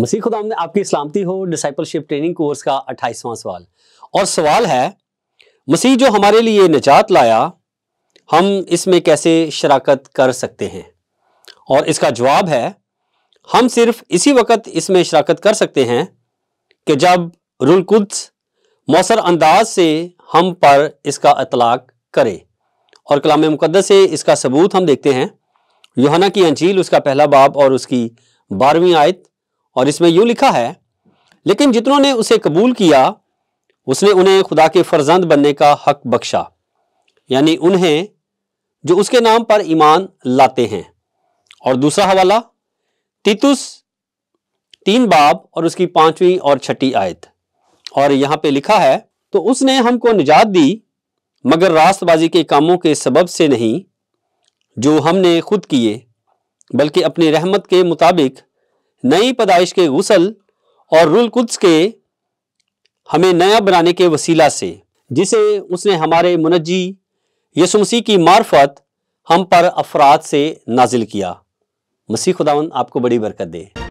मसीह खुदा ने आपकी सलामती हो डिसाइपलशिप ट्रेनिंग कोर्स का अट्ठाईसवां सवाल और सवाल है मसीह जो हमारे लिए निजात लाया हम इसमें कैसे शराकत कर सकते हैं और इसका जवाब है हम सिर्फ इसी वक्त इसमें शराकत कर सकते हैं कि जब रुलकुद्स मौसर अंदाज से हम पर इसका अतलाक करे और कलाम मुकदस से इसका सबूत हम देखते हैं योहाना की अंजील उसका पहला बाब और उसकी बारहवीं आयत और इसमें यूं लिखा है लेकिन जितनों ने उसे कबूल किया उसने उन्हें खुदा के फर्जंद बनने का हक बख्शा यानी उन्हें जो उसके नाम पर ईमान लाते हैं और दूसरा हवाला तीतुस तीन बाब और उसकी पांचवी और छठी आयत और यहाँ पे लिखा है तो उसने हमको निजात दी मगर रास्तबाजी के कामों के सबब से नहीं जो हमने खुद किए बल्कि अपनी रहमत के मुताबिक नई पैदाइश के गसल और रुल कुद्स के हमें नया बनाने के वसीला से जिसे उसने हमारे मुनजी यसुमसी की मार्फत हम पर अफराद से नाजिल किया मसीह खुदावन आपको बड़ी बरकत दे